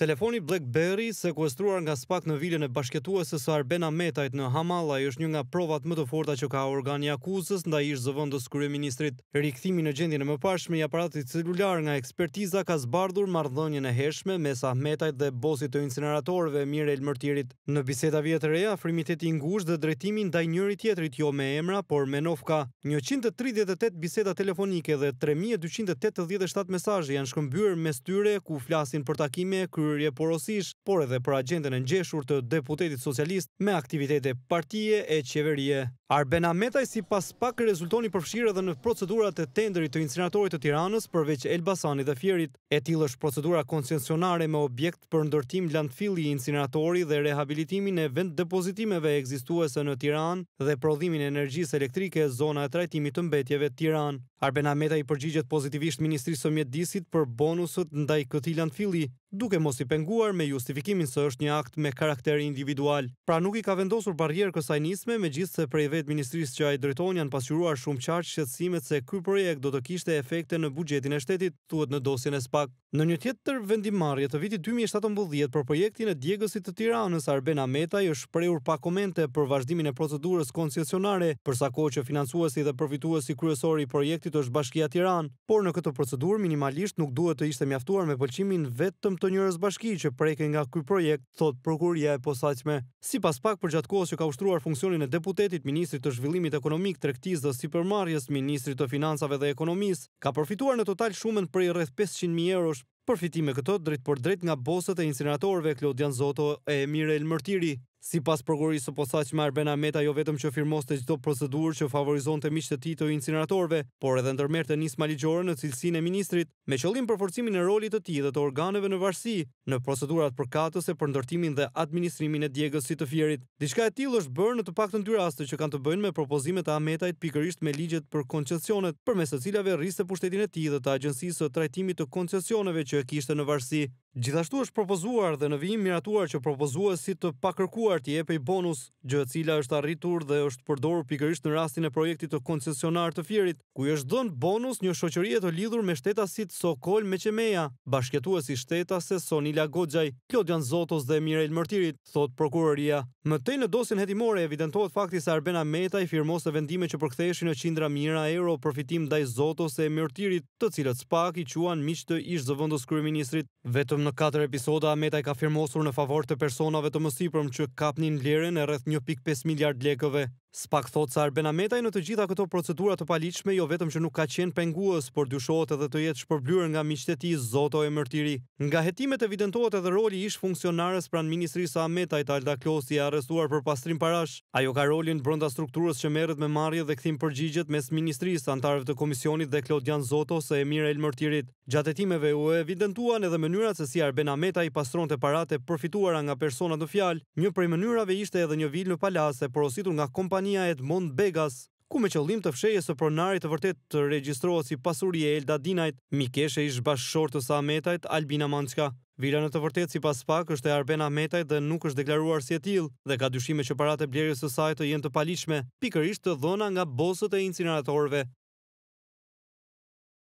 Telefoni BlackBerry, sekuestruar nga spak në vilën e bashketuese së Arbena Metajt në Hamala, është një nga provat më të forta që ka organi akuzës nda ishë zëvëndës kërë ministrit. Rikëthimi në gjendin e më pashme i aparatit celular nga ekspertiza ka zbardhur mardhënjën e heshme mes Ahmetajt dhe bosit të incineratorve mire elmërtirit. Në biseta vjetër e i ngush dhe drejtimin da i njëri tjetrit jo me emra, por me nofka. 138 biseta telefonike dhe 3287 mesajë janë shkëmbyrë mes tyre ku flasin për takime kërë kryerje porosish, por edhe për agendën e ngjeshur të deputetit socialist me aktivitete partije e qeverie. Arben Ametaj si pas pak rezultoni përfshirë edhe në procedurat e tenderit të incinatorit të tiranës përveç Elbasani dhe Fjerit. E tilë është procedura konsensionare me objekt për ndërtim landfili incinatori dhe rehabilitimin e vend depozitimeve egzistuese në Tiran dhe prodhimin energjis elektrike zona e trajtimit të mbetjeve Tiran. Arben Ametaj përgjigjet pozitivisht Ministrisë Mjedisit për bonusët ndaj këti landfili, duke mos i penguar me justifikimin se është një akt me karakter individual. Pra nuk i ka vendosur barrierë kësaj nisme, me gjithë se prej vetë ministrisë që a i drejton janë pasjuruar shumë qarqë shetsimet se ky projekt do të kishte efekte në bugjetin e shtetit, thuet në dosjen e spak. Në një tjetër vendimarje të vitit 2017 për projektin e djegësit të tiranës Arben Ametaj është prejur pa komente për vazhdimin e procedurës koncesionare, përsa ko që finansuasi dhe përfituasi kryesori i projektit është bashkia tiranë, por në këtë procedurë minimalisht nuk duhet të ishte mjaftuar me pëlqimin vetëm të njërës bashki që preke nga këj projekt, thot prokuria e posaqme. Si pas pak për gjatë kohës që ka ushtruar funksionin e deputetit, Ministri të Zhvillimit Ekonomik, Trektiz dhe Sipërmarjes, Ministri të Finansave dhe Ekonomis, ka përfituar në total shumën për i rreth 500.000 eurosh. Përfitime këto drejt për drejt nga bosët e incineratorve Klodian Zoto e Mirel Mërtiri. Si pas përgurisë të posaqme Arben Ameta jo vetëm që firmos të gjithdo procedurë që favorizon të miqë të ti të incineratorve, por edhe ndërmer të njës maligjore në cilësin e ministrit, me qëllim përforcimin e rolit të ti dhe të organeve në varsi, në procedurat për e për ndërtimin dhe administrimin e djegës si të fjerit. Dishka e tilë është bërë në të pak të ndyra astë që kanë të bëjnë me propozimet a Ametajt pikërisht me ligjet për koncesionet, për mes të cilave rriste pushtetin e ti dhe të agjensisë të trajtimit të koncesioneve që e kishte në varsi. Gjithashtu është propozuar dhe në vijim miratuar që propozuar si të pakërkuar të jepej bonus, gjë cila është arritur dhe është përdoru pikërisht në rastin e projektit të koncesionar të firit, ku është dhënë bonus një shoqërije të lidhur me shteta si të Sokol me Qemeja, shtetase si shteta se Sonila Godjaj, Klodjan Zotos dhe Mirel Mërtirit, thotë prokurëria. Më tëj në dosin hetimore, evidentohet fakti se Arbena Meta i firmos vendime që përktheshi në qindra mira euro përfitim daj Zotos e Mërtirit, të cilët spak i quan miqë të ishë zëvëndës kërë ministrit. Vetëm vetëm në 4 episoda, Ametaj ka firmosur në favor të personave të mësipërm që kapnin lirën e rrëth 1.5 miljard lekëve. Spak thot sa Arben Ametaj në të gjitha këto procedurat të paliqme, jo vetëm që nuk ka qenë penguës, por dyshohet edhe të jetë shpërblyrë nga miqteti Zoto e Mërtiri. Nga jetimet evidentohet edhe roli ish funksionarës pranë Ministrisë Ametaj të Alda Klosi e arrestuar për pastrim parash. Ajo ka rolin brënda strukturës që merët me marje dhe këthim përgjigjet mes Ministrisë, Antarëve të Komisionit dhe Klodian Zoto se Emir El Mërtirit. Gjatetimeve u evidentuan edhe mënyrat se si Arben Ameta i pastron të parate përfituara nga personat në fjalë, një prej mënyrave ishte edhe një vilë në palase porositur nga kompania Edmond Begas, ku me qëllim të fshejës e pronarit të vërtet të regjistrohet si pasuri e Elda Dinajt, Mikeshe ish të sa Ametajt, Albina Manqka. Vila në të vërtet si pas pak është e Arben Ametajt dhe nuk është deklaruar si e til, dhe ka dyshime që parate blerjës të sajtë jenë të palishme, pikërisht të dhona nga bosët e incineratorve.